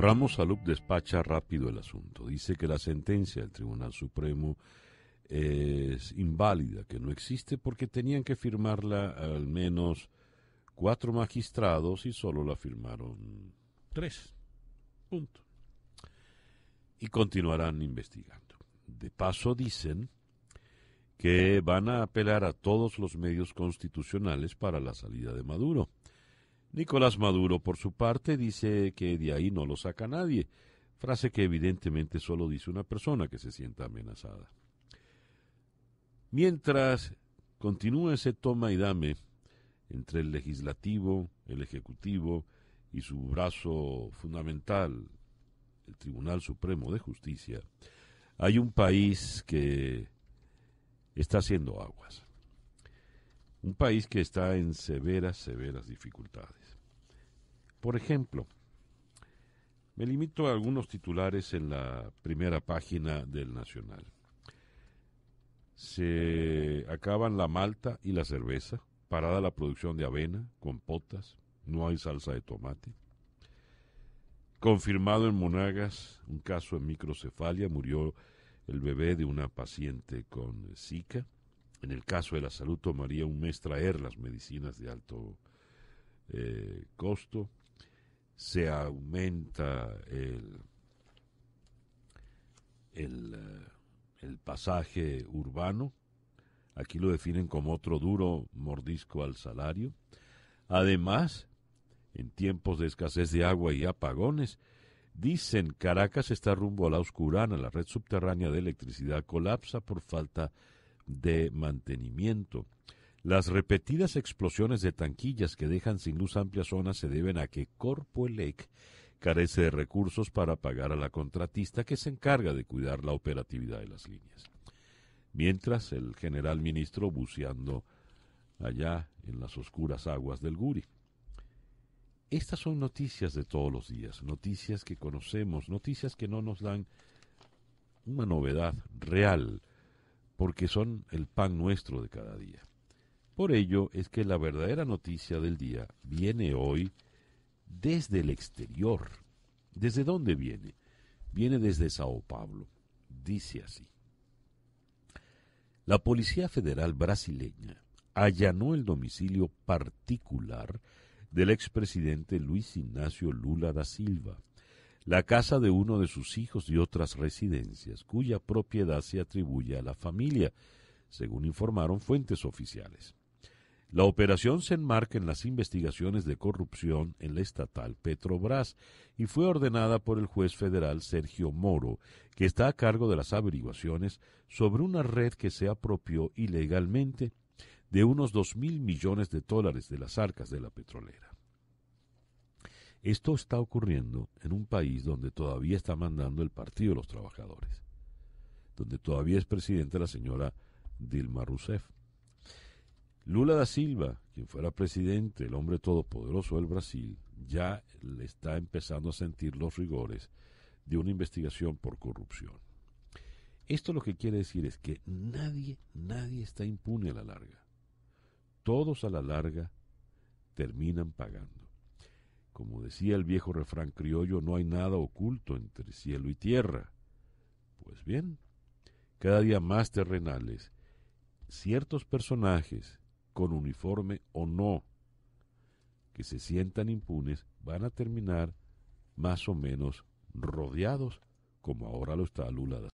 Ramos Salud despacha rápido el asunto. Dice que la sentencia del Tribunal Supremo es inválida, que no existe porque tenían que firmarla al menos cuatro magistrados y solo la firmaron tres. Punto. Y continuarán investigando. De paso dicen que van a apelar a todos los medios constitucionales para la salida de Maduro. Nicolás Maduro, por su parte, dice que de ahí no lo saca nadie, frase que evidentemente solo dice una persona que se sienta amenazada. Mientras continúa ese toma y dame entre el legislativo, el ejecutivo y su brazo fundamental, el Tribunal Supremo de Justicia, hay un país que está haciendo aguas. Un país que está en severas, severas dificultades. Por ejemplo, me limito a algunos titulares en la primera página del Nacional. Se acaban la malta y la cerveza, parada la producción de avena, compotas, no hay salsa de tomate. Confirmado en Monagas un caso de microcefalia, murió el bebé de una paciente con Zika. En el caso de la salud tomaría un mes traer las medicinas de alto eh, costo. Se aumenta el, eh, el, pasaje urbano. Aquí lo definen como otro duro mordisco al salario. Además, en tiempos de escasez de agua y apagones, dicen Caracas está rumbo a la oscurana, la red subterránea de electricidad colapsa por falta de mantenimiento. Las repetidas explosiones de tanquillas que dejan sin luz amplias zonas se deben a que Corpoelec carece de recursos para pagar a la contratista que se encarga de cuidar la operatividad de las líneas. Mientras el general ministro buceando allá en las oscuras aguas del Guri. Estas son noticias de todos los días, noticias que conocemos, noticias que no nos dan una novedad real porque son el pan nuestro de cada día. Por ello es que la verdadera noticia del día viene hoy desde el exterior. ¿Desde dónde viene? Viene desde Sao Paulo. Dice así. La Policía Federal brasileña allanó el domicilio particular del expresidente Luis Ignacio Lula da Silva la casa de uno de sus hijos y otras residencias, cuya propiedad se atribuye a la familia, según informaron fuentes oficiales. La operación se enmarca en las investigaciones de corrupción en la estatal Petrobras y fue ordenada por el juez federal Sergio Moro, que está a cargo de las averiguaciones sobre una red que se apropió ilegalmente de unos dos mil millones de dólares de las arcas de la petrolera. Esto está ocurriendo en un país donde todavía está mandando el Partido de los Trabajadores, donde todavía es presidenta la señora Dilma Rousseff. Lula da Silva, quien fuera presidente, el hombre todopoderoso del Brasil, ya le está empezando a sentir los rigores de una investigación por corrupción. Esto lo que quiere decir es que nadie, nadie está impune a la larga. Todos a la larga terminan pagando. Como decía el viejo refrán criollo, no hay nada oculto entre cielo y tierra. Pues bien, cada día más terrenales, ciertos personajes, con uniforme o no, que se sientan impunes, van a terminar más o menos rodeados, como ahora lo está Lula